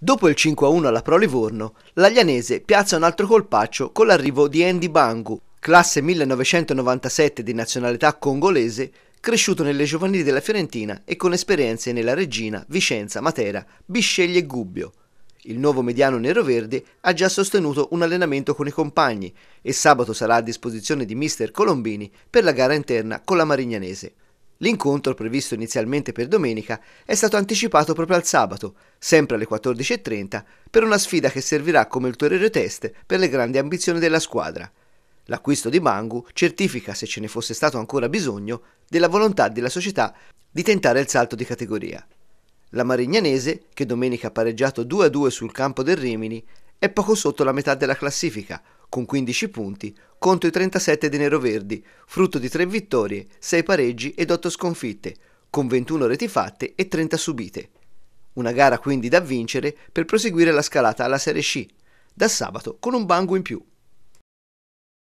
Dopo il 5-1 alla Pro Livorno, l'Aglianese piazza un altro colpaccio con l'arrivo di Andy Bangu, classe 1997 di nazionalità congolese, cresciuto nelle giovanili della Fiorentina e con esperienze nella Regina, Vicenza, Matera, Bisceglie e Gubbio. Il nuovo mediano nero-verde ha già sostenuto un allenamento con i compagni e sabato sarà a disposizione di mister Colombini per la gara interna con la Marignanese. L'incontro, previsto inizialmente per domenica, è stato anticipato proprio al sabato, sempre alle 14.30, per una sfida che servirà come ulteriore test per le grandi ambizioni della squadra. L'acquisto di Mangu certifica, se ce ne fosse stato ancora bisogno, della volontà della società di tentare il salto di categoria. La Marignanese, che domenica ha pareggiato 2-2 sul campo del Rimini, è poco sotto la metà della classifica, con 15 punti, contro i 37 dei neroverdi, frutto di 3 vittorie, 6 pareggi ed 8 sconfitte, con 21 reti fatte e 30 subite. Una gara quindi da vincere per proseguire la scalata alla Serie C, da sabato con un bango in più.